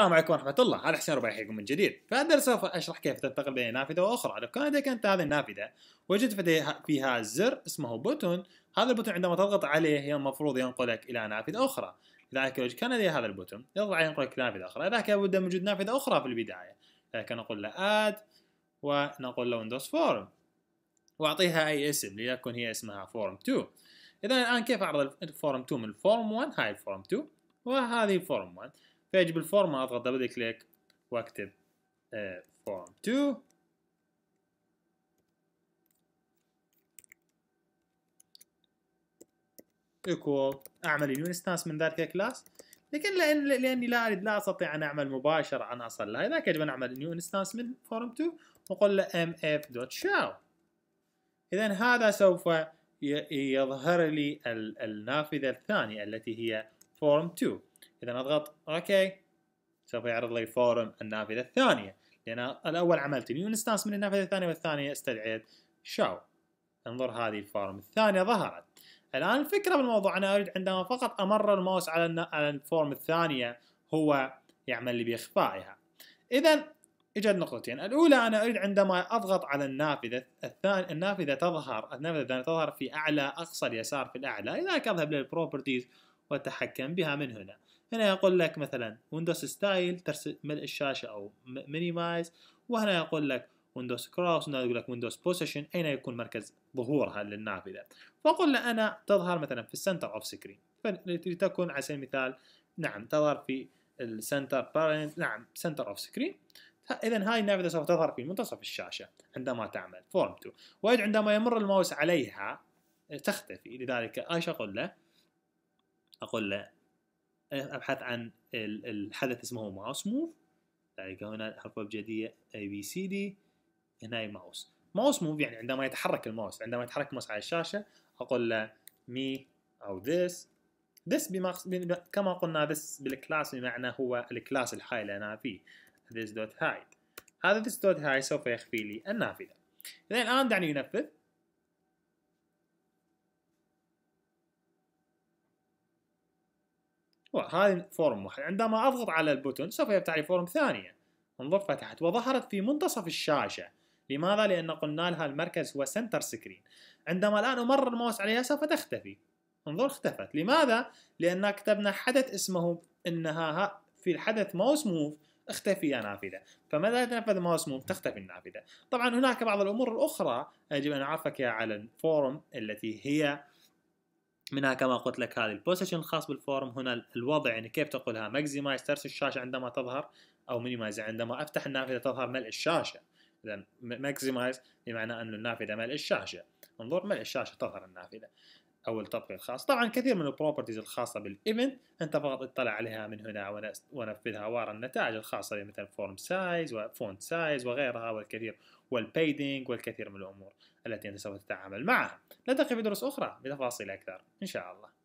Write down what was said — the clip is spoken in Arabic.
السلام عليكم ورحمة الله، هذا حسين ربيع يحييكم من جديد، في هذا الدرس سوف أشرح كيف تنتقل بين نافذة وأخرى، لو كانت كانت هذه النافذة وجدت فيها زر اسمه بوتون، هذا البوتون عندما تضغط عليه المفروض ينقلك إلى نافذة أخرى، لذلك لو كان لدي هذا البوتون يضغط عليه ينقلك إلى نافذة أخرى، لذلك لابد من وجود نافذة أخرى في البداية، لذلك نقول له آد ونقول له ويندوز فورم، وأعطيها أي اسم ليكن هي اسمها فورم 2. إذا الآن كيف أعرض الفورم 2 من الفورم 1؟ هاي الفورم 2 وهذه الفورم 1. فيجب بالفورمة اضغط دبل كليك واكتب فورم 2 ايكوال اعمل انستانس من ذلك الكلاس لكن لان لاني لا اريد لا استطيع ان اعمل مباشره ان اصل لها لذلك يجب ان اعمل نيو انستانس من فورم 2 واقول له mf.show اذا هذا سوف يظهر لي النافذه الثانيه التي هي فورم 2 اذا اضغط اوكي سوف يعرض لي فورم النافذه الثانيه لان الاول عملت نيو انستانس من النافذه الثانيه والثانيه استدعيت شاو انظر هذه الفورم الثانيه ظهرت الان الفكره بالموضوع انا اريد عندما فقط امر الماوس على على الفورم الثانيه هو يعمل لي باخفائها اذا اجت نقطتين الاولى انا اريد عندما اضغط على النافذه الثانيه النافذه تظهر النافذه الثانيه تظهر في اعلى اقصى اليسار في الاعلى اذا اذهب للبروبرتيز واتحكم بها من هنا هنا يقول لك مثلا ويندوز ستايل ترسم الشاشه او مينيمايز وهنا يقول لك ويندوز كروس هنا يقول لك ويندوز بوزيشن اين يكون مركز ظهورها للنافذه فقل له انا تظهر مثلا في السنتر اوف سكرين لتكون على سبيل المثال نعم تظهر في السنتر بارنت نعم سنتر اوف سكرين اذا هاي النافذه سوف تظهر في منتصف الشاشه عندما تعمل فورم 2 وايد عندما يمر الماوس عليها تختفي لذلك ايش اقول له؟ اقول له ابحث عن الحدث اسمه ماوس موف ذلك هنا حرف ابجديه اي بي سي دي هنا ماوس ماوس موف يعني عندما يتحرك الماوس عندما يتحرك الماوس على الشاشه اقول له مي او ذس ذس كما قلنا ذس بالكلاس بمعنى هو الكلاس الحي اللي انا فيه ذس دوت هايد هذا ذس دوت هايد سوف يخفي لي النافذه اذا الان دعني ينفذ هذه فورم واحد عندما أضغط على البوتون سوف يفتح لي فورم ثانية انظر فتحت وظهرت في منتصف الشاشة لماذا؟ لأن قلنا لها المركز هو سنتر سكرين عندما الآن أمرر الماوس عليها سوف تختفي انظر اختفت لماذا؟ لأن كتبنا حدث اسمه إنها في الحدث ماوس موف اختفي نافذة فماذا تنفذ ماوس موف تختفي النافذة طبعا هناك بعض الأمور الأخرى يجب أن أعرفك على الفورم التي هي منها كما قلت لك هذه البوزيشن الخاص بالفورم هنا الوضع يعني كيف تقولها ماكسيمايز ترس الشاشه عندما تظهر او مينيمايز عندما افتح النافذه تظهر ملء الشاشه اذا ماكسيمايز بمعنى ان النافذه ملء الشاشه انظر ملء الشاشه تظهر النافذه او التطبيق الخاص طبعا كثير من البروبرتيز الخاصه بالايفنت انت فقط اطلع عليها من هنا ونفذها وارى النتائج الخاصه مثل فورم سايز وفونت سايز وغيرها والكثير والبيدنج والكثير من الامور التي انت سوف تتعامل معها نلتقي في دروس اخرى بتفاصيل اكثر ان شاء الله